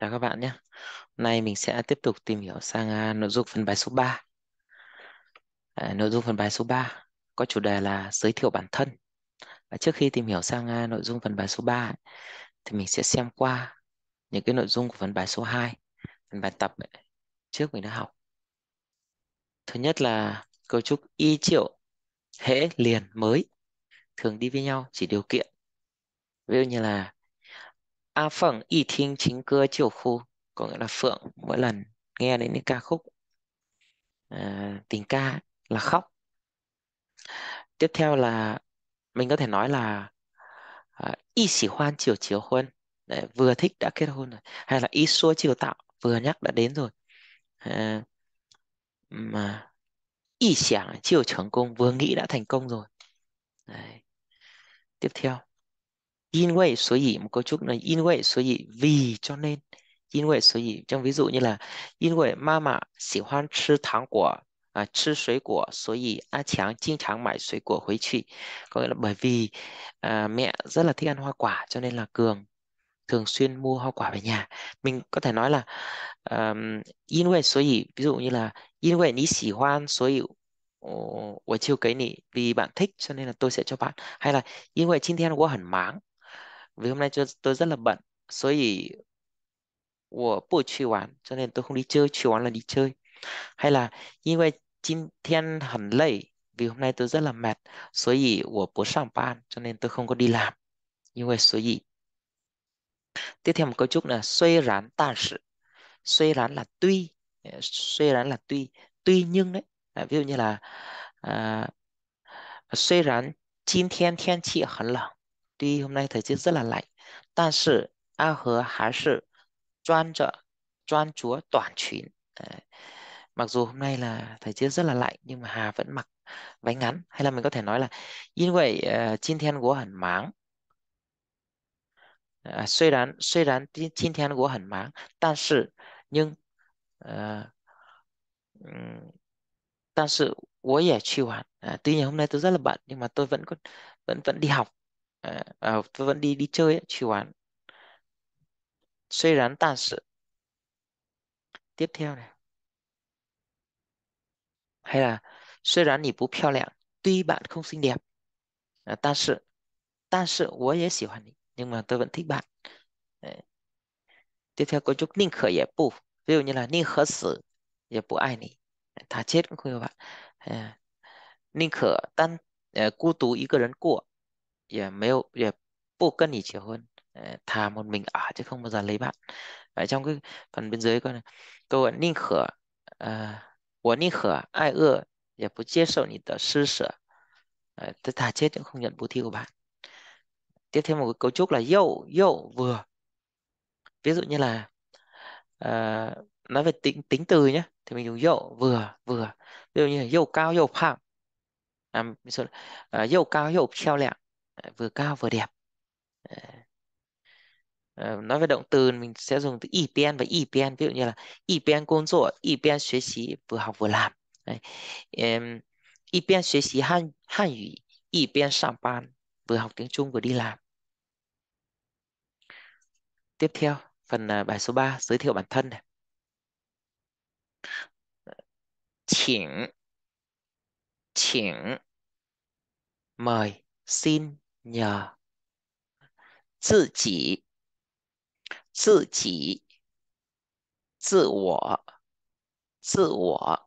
Chào các bạn nhé. Hôm nay mình sẽ tiếp tục tìm hiểu sang à, nội dung phần bài số 3. À, nội dung phần bài số 3 có chủ đề là giới thiệu bản thân. Và trước khi tìm hiểu sang à, nội dung phần bài số 3 thì mình sẽ xem qua những cái nội dung của phần bài số 2, phần bài tập trước mình đã học. Thứ nhất là cấu trúc y triệu hễ liền mới thường đi với nhau chỉ điều kiện. Ví dụ như là A Phẳng Y Thính Chính Cơ Chiều Khu có nghĩa là Phượng mỗi lần nghe đến những ca khúc à, tình ca là khóc tiếp theo là mình có thể nói là y à, sĩ hoan chiều chiều hôn Đấy, vừa thích đã kết hôn rồi hay là y xua chiều tạo vừa nhắc đã đến rồi à, mà y sảng chiều trưởng công vừa nghĩ đã thành công rồi Đấy. tiếp theo in gì một cấu trúc là in way sở gì vì cho nên in way sở gì trong ví dụ như là in way mama xỉ hoan chứ thắng quả à, chứ suối của sở gì A Tráng chinh tráng mãi suối của huế trị có nghĩa là bởi vì à, mẹ rất là thích ăn hoa quả cho nên là Cường thường xuyên mua hoa quả về nhà mình có thể nói là um, in way sở gì ví dụ như là in way ní xỉ hoan sở dĩ của chiêu cái nị vì bạn thích cho nên là tôi sẽ cho bạn hay là in way chinh thiên của hẳn máng vì hôm nay tôi, rất là bận số gì của 所以我不去玩 cho nên tôi không đi chơi. chơi 去玩 là đi chơi hay là như vậy, 因为今天很累 vì hôm nay tôi rất là mệt số gì của bố ban, cho nên tôi không có đi làm Như vậy số gì. tiếp theo một câu chúc là suy rán ta sự suy rán là tuy suy rán là tuy tuy nhưng đấy à, ví dụ như là à, suy rán 今天天气很冷 tuy hôm nay thời tiết rất là lạnh, 但是阿和还是专着专着短裙. Đấy. Mặc dù hôm nay là thời tiết rất là lạnh nhưng mà Hà vẫn mặc váy ngắn hay là mình có thể nói là in vậy chin thiên của hẳn máng. À, 虽然虽然今天我很忙，但是 nhưng uh, um, 但是我也去玩. À, tuy nhiên hôm nay tôi rất là bận nhưng mà tôi vẫn vẫn vẫn đi học à, à, tôi vẫn đi đi chơi ấy, chịu án sự tiếp theo này hay là 虽然你不漂亮 tuy bạn không xinh đẹp à, nhưng mà tôi vẫn thích bạn Đấy. tiếp theo có chút ninh khởi ví dụ như là ninh khở 死也不爱你 thà chết cũng không yêu bạn à, ninh khở tan à, uh, cô tú ý cơ rấn của 也没有也不跟你结婚，thà dạ, dạ, ờ, một mình ở chứ không bao giờ lấy bạn. Ở trong cái phần bên dưới coi này, câu gọi ninh khở, à, ờ, của ninh khở ai ưa, 也不接受你的施舍，à, dạ ờ, tôi thà chết cũng không nhận bố thí của bạn. Tiếp theo một cái cấu trúc là dâu dâu vừa. Ví dụ như là à, nói về tính tính từ nhé, thì mình dùng dâu vừa vừa. Ví dụ như là dâu cao dâu phạm, à, dâu cao dâu treo lẹo vừa cao vừa đẹp ờ, nói về động từ mình sẽ dùng từ ipn và ipn ví dụ như là ipn công tác ipn học xí vừa học vừa làm EPN học xí Hàn Hàn ngữ EPN sang ban vừa học tiếng Trung vừa đi làm tiếp theo phần à, bài số 3 giới thiệu bản thân này chỉnh chỉnh mời xin 呀，自己，自己，自我，自我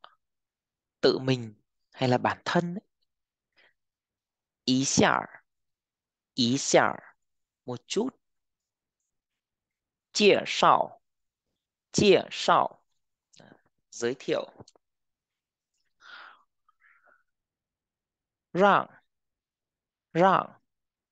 ，t 命，mình hay là bản thân，一下儿，一下儿，một chút，介绍，介绍，giới thiệu，让，让。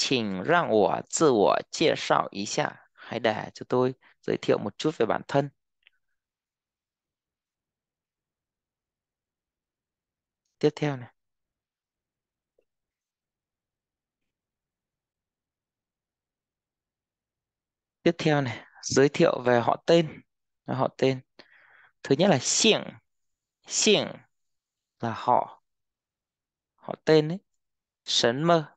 请让我自我介绍一下，hãy để cho tôi giới thiệu một chút về bản thân. Tiếp theo này. Tiếp theo này, giới thiệu về họ tên. Họ tên. Thứ nhất là xiển. Xiển là họ. Họ tên ấy. Sấn mơ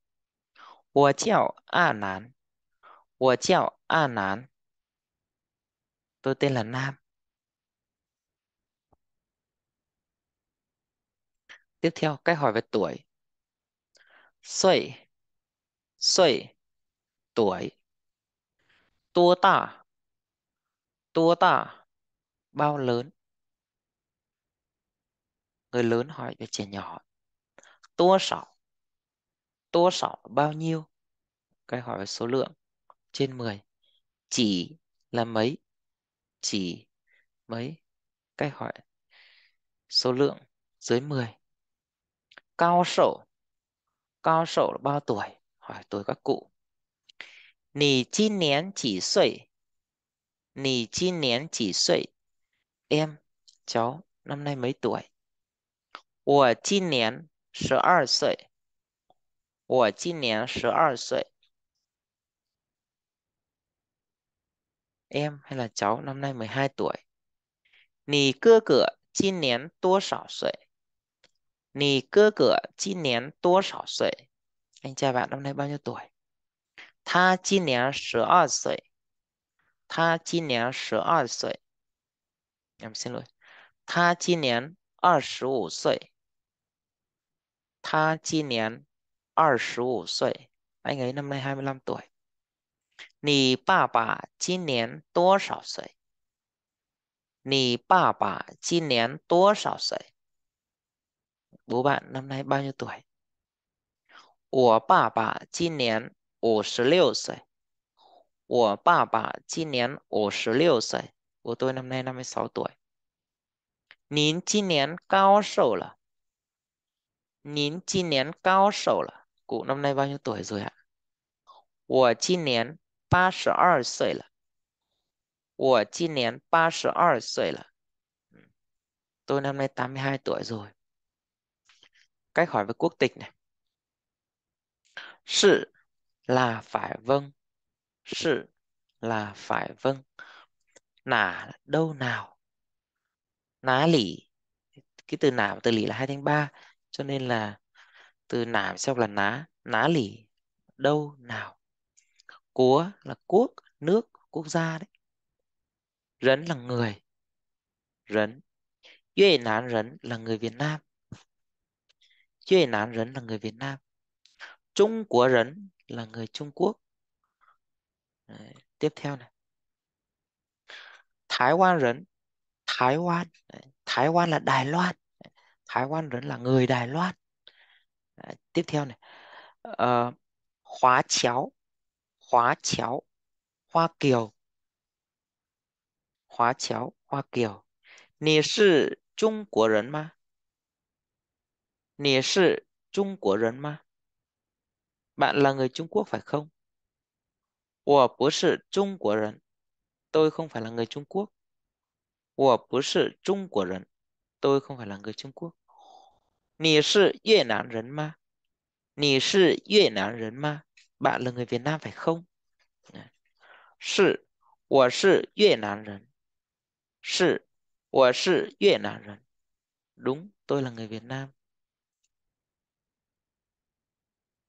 Tôi tên là Nam. Tiếp theo, cách hỏi về tuổi. Sui, sui, tuổi. Tua ta, tua ta, bao lớn. Người lớn hỏi về trẻ nhỏ. Tua sọ, bao nhiêu? Cái hỏi về số lượng trên 10. Chỉ là mấy? Chỉ mấy? Cái hỏi số lượng dưới 10. Cao sổ. Cao sổ là bao tuổi? Hỏi tuổi các cụ. Nì chi nén chỉ sợi. Nì chi nén chỉ sợi. Em, cháu, năm nay mấy tuổi? 我今年十二岁。我今年十二岁。Em hay là cháu năm nay mười hai tuổi. 你哥哥今年多少岁？你哥哥今年多少岁？Anh cha bạn năm nay bao nhiêu tuổi？他今年十二岁。他今年十二岁。Em xin lỗi. 他今年二十五岁。他今年。二十五岁，那么还没那么岁。你爸爸今年多少岁？你爸爸今年多少岁？Đối bạn n ă 我爸爸今年五十六岁。我爸爸今年五十六岁。我 ô 那么 ă m n a 您今年高寿了？您今年高寿了？Cụ năm nay bao nhiêu tuổi rồi ạ? 我今年八十二岁了。我今年八十二岁了。Tôi năm nay 82 tuổi rồi. Cách hỏi về quốc tịch này. Sự là phải vâng. Sự là phải vâng. Nả đâu nào. Ná lỉ. Cái từ nả và từ lỉ là hai thanh ba. Cho nên là từ nảm sau là ná ná lì đâu nào Cúa là quốc, nước, quốc gia đấy. Rấn là người. Rấn. Duy nán rấn là người Việt Nam. Duy nán rấn là người Việt Nam. Trung của rấn là người Trung Quốc. Đấy, tiếp theo này. Thái Quan rấn. Thái Quan. Thái Quan là Đài Loan. Thái Quan rấn là người Đài Loan tiếp theo này à, hóa chéo hóa chéo hoa kiều hóa chéo hoa kiều bạn là người Trung Quốc phải không? của tôi không phải là người Trung Quốc. tôi không phải là người Trung Quốc. 你是越南人吗？你是越南人吗？Bạn là người Việt Nam phải không? 是，我是越南人。是，我是越南人。Đúng, tôi là người Việt Nam.